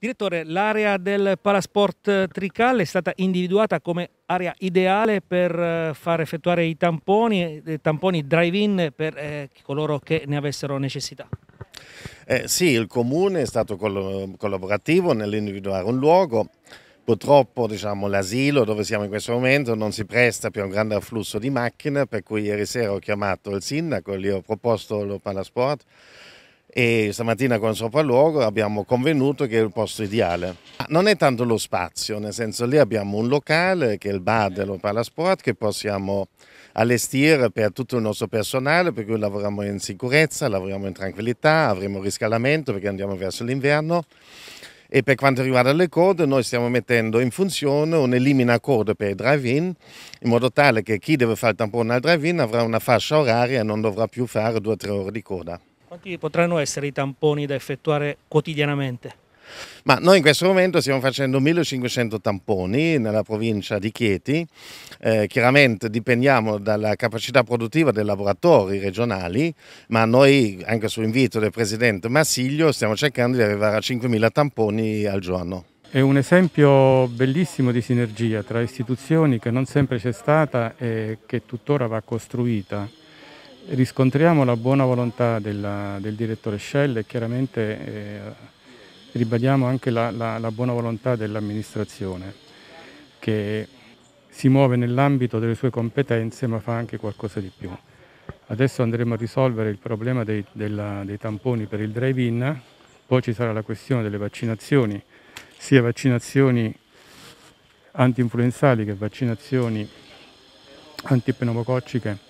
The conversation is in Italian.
Direttore, l'area del Palasport Trical è stata individuata come area ideale per eh, far effettuare i tamponi, eh, tamponi drive-in per eh, coloro che ne avessero necessità. Eh, sì, il comune è stato collaborativo nell'individuare un luogo. Purtroppo diciamo, l'asilo dove siamo in questo momento non si presta più a un grande afflusso di macchine, per cui ieri sera ho chiamato il sindaco, gli ho proposto lo Palasport e stamattina con il sopralluogo abbiamo convenuto che è il posto ideale. Non è tanto lo spazio, nel senso lì abbiamo un locale che è il bar dello Palasport che possiamo allestire per tutto il nostro personale, per cui lavoriamo in sicurezza, lavoriamo in tranquillità, avremo riscaldamento perché andiamo verso l'inverno e per quanto riguarda le code noi stiamo mettendo in funzione un elimina code per i drive-in in modo tale che chi deve fare il tampone al drive-in avrà una fascia oraria e non dovrà più fare due o tre ore di coda. Quanti potranno essere i tamponi da effettuare quotidianamente? Ma noi in questo momento stiamo facendo 1500 tamponi nella provincia di Chieti, eh, chiaramente dipendiamo dalla capacità produttiva dei laboratori regionali, ma noi anche su invito del Presidente Massiglio stiamo cercando di arrivare a 5000 tamponi al giorno. È un esempio bellissimo di sinergia tra istituzioni che non sempre c'è stata e che tuttora va costruita. Riscontriamo la buona volontà della, del direttore Shell e chiaramente eh, ribadiamo anche la, la, la buona volontà dell'amministrazione che si muove nell'ambito delle sue competenze ma fa anche qualcosa di più. Adesso andremo a risolvere il problema dei, della, dei tamponi per il drive-in, poi ci sarà la questione delle vaccinazioni, sia vaccinazioni anti-influenzali che vaccinazioni antipneumococciche